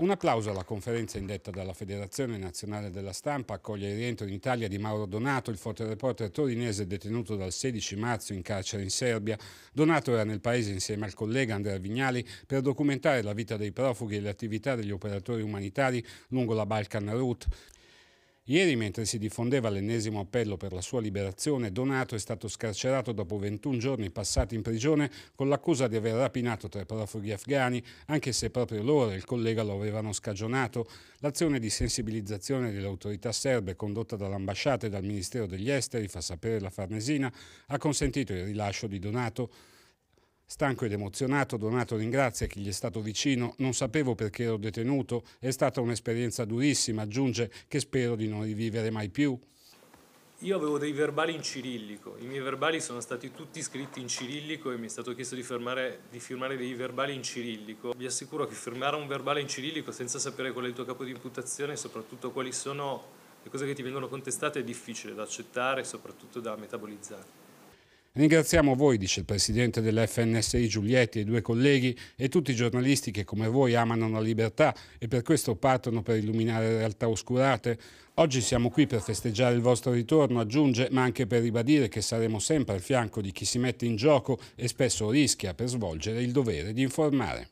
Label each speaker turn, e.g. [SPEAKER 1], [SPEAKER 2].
[SPEAKER 1] Un applauso alla conferenza indetta dalla Federazione Nazionale della Stampa accoglie il rientro in Italia di Mauro Donato, il fotoreporter torinese detenuto dal 16 marzo in carcere in Serbia. Donato era nel paese insieme al collega Andrea Vignali per documentare la vita dei profughi e le attività degli operatori umanitari lungo la Balkan Route. Ieri, mentre si diffondeva l'ennesimo appello per la sua liberazione, Donato è stato scarcerato dopo 21 giorni passati in prigione con l'accusa di aver rapinato tre profughi afghani, anche se proprio loro e il collega lo avevano scagionato. L'azione di sensibilizzazione delle autorità serbe condotta dall'ambasciata e dal Ministero degli Esteri, fa sapere la Farnesina, ha consentito il rilascio di Donato. Stanco ed emozionato, Donato ringrazia chi gli è stato vicino. Non sapevo perché ero detenuto, è stata un'esperienza durissima, aggiunge, che spero di non rivivere mai più.
[SPEAKER 2] Io avevo dei verbali in cirillico, i miei verbali sono stati tutti scritti in cirillico e mi è stato chiesto di, fermare, di, firmare dei verbali in cirillico. Vi assicuro che firmare un verbale in cirillico senza sapere qual è il tuo capo di imputazione e soprattutto quali sono le cose che ti vengono contestate è difficile da accettare e soprattutto da metabolizzare.
[SPEAKER 1] Ringraziamo voi, dice il presidente dell'FNSI Giulietti e i due colleghi e tutti i giornalisti che come voi amano la libertà e per questo partono per illuminare realtà oscurate. Oggi siamo qui per festeggiare il vostro ritorno, aggiunge, ma anche per ribadire che saremo sempre al fianco di chi si mette in gioco e spesso rischia per svolgere il dovere di informare.